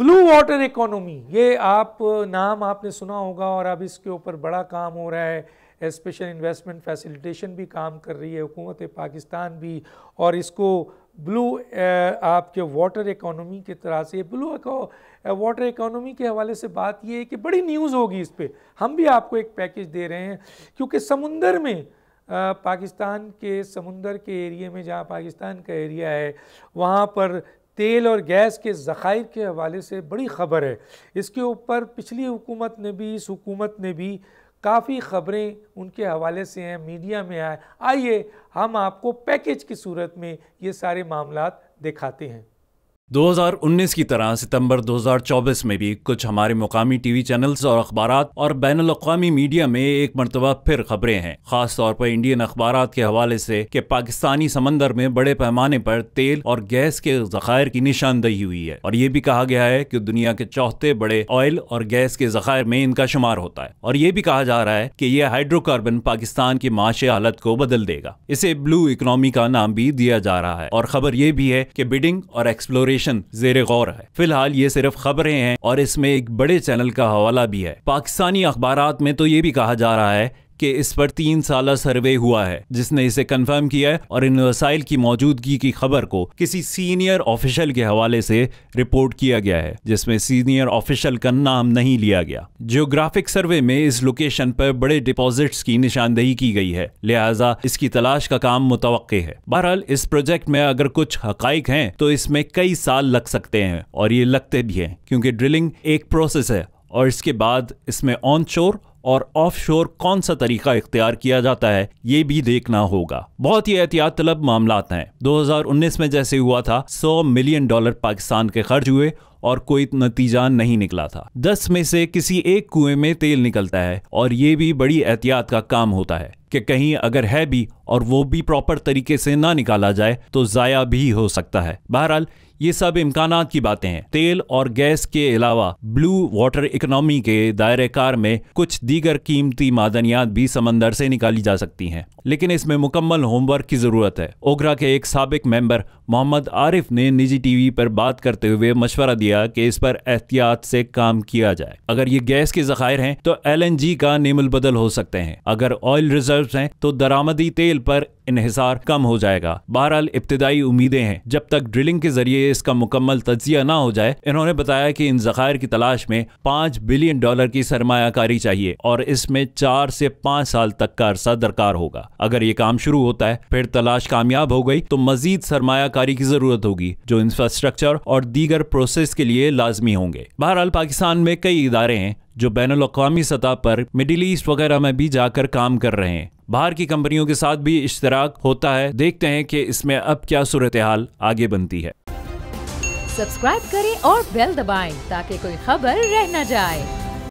blue water economy ये आप नाम आपने सुना होगा और अब इसके ऊपर बड़ा काम हो रहा है स्पेशल इन्वेस्टमेंट फैसिलिटेशन भी काम कर रही है हुकूमत पाकिस्तान भी और इसको ब्लू आपके वाटर इकोनॉमी की तरह से ब्लू वाटर इकोनॉमी के हवाले से बात ये है कि बड़ी न्यूज़ होगी इस पर हम भी आपको एक पैकेज दे रहे हैं क्योंकि समुंदर में पाकिस्तान के समुंदर के एरिए में जहाँ पाकिस्तान का एरिया है वहाँ पर तेल और गैस के ज़ख़ायर के हवाले से बड़ी ख़बर है इसके ऊपर पिछली हुकूमत ने भी इस हुकूमत ने भी काफ़ी ख़बरें उनके हवाले से हैं मीडिया में आए आइए हम आपको पैकेज की सूरत में ये सारे मामला दिखाते हैं 2019 की तरह सितंबर 2024 में भी कुछ हमारे मुकामी टीवी चैनल्स और अखबार और बैन अवी मीडिया में एक मरतबा फिर खबरें हैं खास तौर पर इंडियन अखबार के हवाले से कि पाकिस्तानी समंदर में बड़े पैमाने पर तेल और गैस के जखायर की निशानदही हुई है और ये भी कहा गया है कि दुनिया के चौथे बड़े ऑयल और गैस के जखायर में इनका शुमार होता है और ये भी कहा जा रहा है कि यह हाइड्रोकार्बन पाकिस्तान की माशी हालत को बदल देगा इसे ब्लू इकोनॉमी का नाम भी दिया जा रहा है और खबर ये भी है कि बिडिंग और एक्सप्लोरेशन ऑपरेशन जेर गौर है फिलहाल ये सिर्फ खबरें हैं और इसमें एक बड़े चैनल का हवाला भी है पाकिस्तानी अखबार में तो ये भी कहा जा रहा है कि इस पर तीन साल सर्वे हुआ है जिसने इसे कंफर्म किया है और इन वसाइल की मौजूदगी की खबर को किसी सीनियर ऑफिशियल के हवाले से रिपोर्ट किया गया है जिसमें सीनियर ऑफिशियल का नाम नहीं लिया गया जियोग्राफिक सर्वे में इस लोकेशन पर बड़े डिपॉजिट्स की निशानदेही की गई है लिहाजा इसकी तलाश का काम मुतव है बहरहाल इस प्रोजेक्ट में अगर कुछ हक हैं तो इसमें कई साल लग सकते हैं और ये लगते भी हैं क्योंकि ड्रिलिंग एक प्रोसेस है और इसके बाद इसमें ऑन शोर और ऑफशोर कौन सा तरीका इख्तियार किया जाता है ये भी देखना होगा बहुत ही एहतियात तलब मामला हैं 2019 में जैसे हुआ था 100 मिलियन डॉलर पाकिस्तान के खर्च हुए और कोई नतीजा नहीं निकला था दस में से किसी एक कुएं में तेल निकलता है और ये भी बड़ी एहतियात का काम होता है कि कहीं अगर है भी और वो भी प्रॉपर तरीके से ना निकाला जाए तो ज़ाया भी हो सकता है बहरहाल ये सब इम्कान की बातें हैं तेल और गैस के अलावा ब्लू वाटर इकोनॉमी के दायरे कार में कुछ दीगर कीमती मादनियात भी समंदर से निकाली जा सकती हैं लेकिन इसमें मुकम्मल होमवर्क की ज़रूरत है ओगरा के एक सबक मेंबर मोहम्मद आरिफ ने निजी टीवी पर बात करते हुए मशवरा दिया कि इस पर एहतियात से काम किया जाए अगर ये गैस के जखायर हैं तो एल का नेमल बदल हो सकते हैं अगर ऑयल रिजर्व रिजर्व्स हैं तो दरामदी तेल पर इहिसार कम हो जाएगा बहरहाल इब्तदाई उम्मीदें हैं जब तक ड्रिलिंग के जरिए इसका मुकम्मल तजिया ना हो जाए इन्होंने बताया कि इन जखायर की तलाश में पाँच बिलियन डॉलर की सरमाकारी चाहिए और इसमें चार से पाँच साल तक का अरसा दरकार होगा अगर ये काम शुरू होता है फिर तलाश कामयाब हो गई तो मजीद सरमाकारी की जरूरत होगी जो इंफ्रास्ट्रक्चर और दीगर प्रोसेस के लिए लाजमी होंगे बहरहाल पाकिस्तान में कई इदारे हैं जो बैन अवी सतह पर मिडिल ईस्ट वगैरह में भी जाकर काम कर रहे हैं बाहर की कंपनियों के साथ भी इश्तराक होता है देखते हैं कि इसमें अब क्या सूरत हाल आगे बनती है सब्सक्राइब करें और बेल दबाएं ताकि कोई खबर रह न जाए